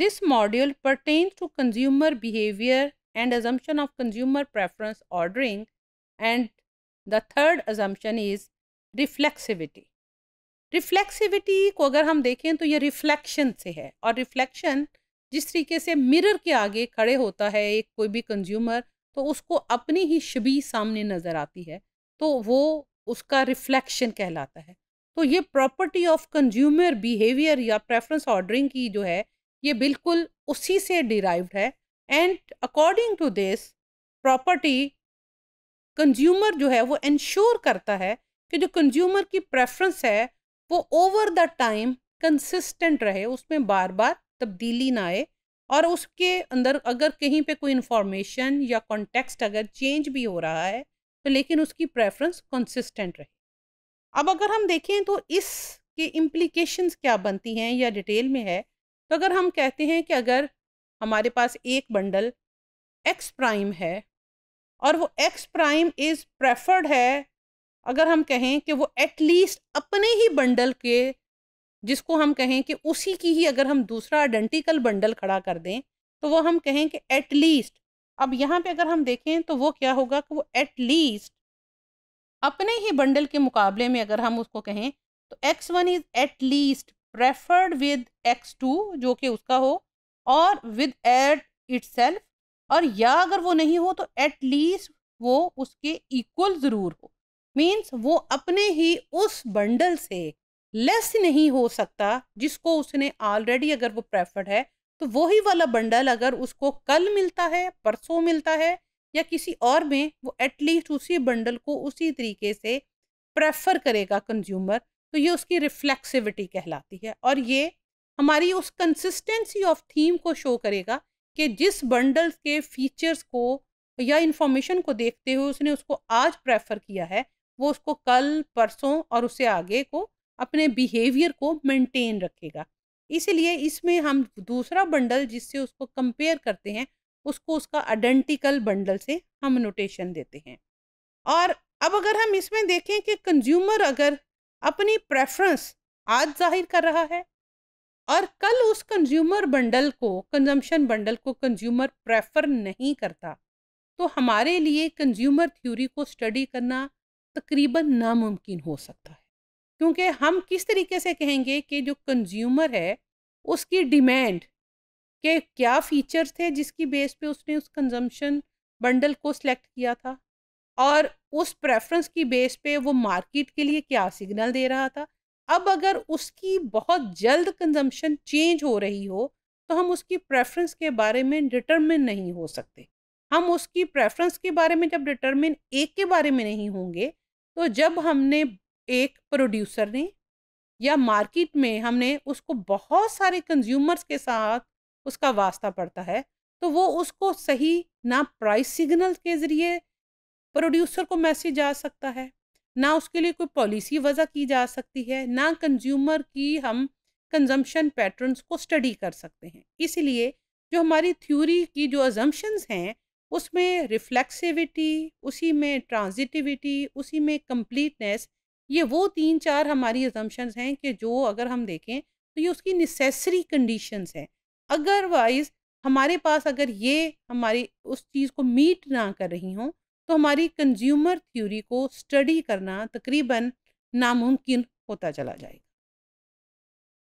This module pertains to consumer behavior and assumption of consumer preference ordering and the third assumption is reflexivity. Reflexivity को अगर हम देखें तो ये reflection से है और रिफ्लेक्शन जिस तरीके से मिरर के आगे खड़े होता है एक कोई भी कंज्यूमर तो उसको अपनी ही शबी सामने नज़र आती है तो वो उसका रिफ्लेक्शन कहलाता है तो ये प्रॉपर्टी ऑफ कंज्यूमर बिहेवियर या प्रेफरेंस ऑर्डरिंग की जो है ये बिल्कुल उसी से डिराइव्ड है and according to this property consumer जो है वो इंश्योर करता है कि जो कंज्यूमर की प्रेफरेंस है वो ओवर द टाइम कंसिस्टेंट रहे उसमें बार बार तब्दीली ना आए और उसके अंदर अगर कहीं पे कोई इन्फॉर्मेशन या कॉन्टेक्स्ट अगर चेंज भी हो रहा है तो लेकिन उसकी प्रेफरेंस कंसिस्टेंट रहे अब अगर हम देखें तो इसके इम्प्लीकेशंस क्या बनती हैं या डिटेल में है तो अगर हम कहते हैं कि अगर हमारे पास एक बंडल एक्स प्राइम है और वो एक्स प्राइम इज़ प्रेफर्ड है अगर हम कहें कि वो एटलीस्ट अपने ही बंडल के जिसको हम कहें कि उसी की ही अगर हम दूसरा आइडेंटिकल बंडल खड़ा कर दें तो वो हम कहें कि एटलीस्ट अब यहाँ पे अगर हम देखें तो वो क्या होगा कि वो एटलीस्ट अपने ही बंडल के मुकाबले में अगर हम उसको कहें तो X one is at least preferred with X two जो कि उसका हो और विद एट इट और या अगर वो नहीं हो तो एट लीस्ट वो उसके इक्वल ज़रूर हो मीन्स वो अपने ही उस बंडल से लेस नहीं हो सकता जिसको उसने ऑलरेडी अगर वो प्रेफर्ड है तो वही वाला बंडल अगर उसको कल मिलता है परसों मिलता है या किसी और में वो एटलीस्ट उसी बंडल को उसी तरीके से प्रेफर करेगा कंज्यूमर तो ये उसकी रिफ्लेक्सिविटी कहलाती है और ये हमारी उस कंसिस्टेंसी ऑफ थीम को शो करेगा कि जिस बंडल के फीचर्स को या इन्फॉर्मेशन को देखते हुए उसने उसको आज प्रेफर किया है वो उसको कल परसों और उससे आगे को अपने बिहेवियर को मेंटेन रखेगा इसलिए इसमें हम दूसरा बंडल जिससे उसको कंपेयर करते हैं उसको उसका आइडेंटिकल बंडल से हम नोटेशन देते हैं और अब अगर हम इसमें देखें कि कंज्यूमर अगर अपनी प्रेफरेंस आज जाहिर कर रहा है और कल उस कंज्यूमर बंडल को कंजम्पशन बंडल को कंज्यूमर प्रेफर नहीं करता तो हमारे लिए कंज्यूमर थ्योरी को स्टडी करना तकरीबन नामुमकिन हो सकता है क्योंकि हम किस तरीके से कहेंगे कि जो कंज्यूमर है उसकी डिमांड के क्या फीचर्स थे जिसकी बेस पे उसने उस कंजम्पशन बंडल को सिलेक्ट किया था और उस प्रेफरेंस की बेस पे वो मार्केट के लिए क्या सिग्नल दे रहा था अब अगर उसकी बहुत जल्द कंजम्पशन चेंज हो रही हो तो हम उसकी प्रेफरेंस के बारे में डिटरमिन नहीं हो सकते हम उसकी प्रेफरेंस के बारे में जब डिटरमिन एक के बारे में नहीं होंगे तो जब हमने एक प्रोड्यूसर ने या मार्केट में हमने उसको बहुत सारे कंज्यूमर्स के साथ उसका वास्ता पड़ता है तो वो उसको सही ना प्राइस सिग्नल के ज़रिए प्रोड्यूसर को मैसेज जा सकता है ना उसके लिए कोई पॉलिसी वजह की जा सकती है ना कंज्यूमर की हम कंजम्पशन पैटर्न्स को स्टडी कर सकते हैं इसलिए जो हमारी थ्योरी की जो अजम्पन्स हैं उसमें रिफ्लेक्सिविटी उसी में ट्रांजिटिविटी उसी में कंप्लीटनेस ये वो तीन चार हमारी एजम्पन्स हैं कि जो अगर हम देखें तो ये उसकी निसेसरी कंडीशंस हैं अदरवाइज़ हमारे पास अगर ये हमारी उस चीज़ को मीट ना कर रही हों तो हमारी कंज्यूमर थ्योरी को स्टडी करना तकरीबन नामुमकिन होता चला जाएगा